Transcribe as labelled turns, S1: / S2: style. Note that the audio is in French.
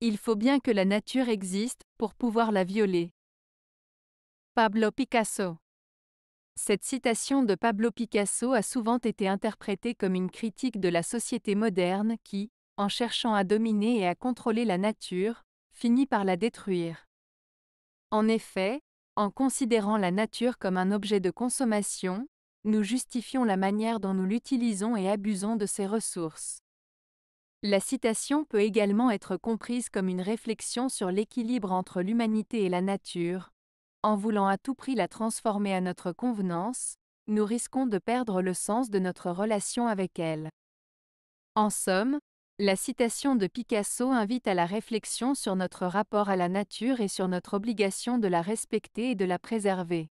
S1: Il faut bien que la nature existe pour pouvoir la violer. Pablo Picasso Cette citation de Pablo Picasso a souvent été interprétée comme une critique de la société moderne qui, en cherchant à dominer et à contrôler la nature, finit par la détruire. En effet, en considérant la nature comme un objet de consommation, nous justifions la manière dont nous l'utilisons et abusons de ses ressources. La citation peut également être comprise comme une réflexion sur l'équilibre entre l'humanité et la nature. En voulant à tout prix la transformer à notre convenance, nous risquons de perdre le sens de notre relation avec elle. En somme, la citation de Picasso invite à la réflexion sur notre rapport à la nature et sur notre obligation de la respecter et de la préserver.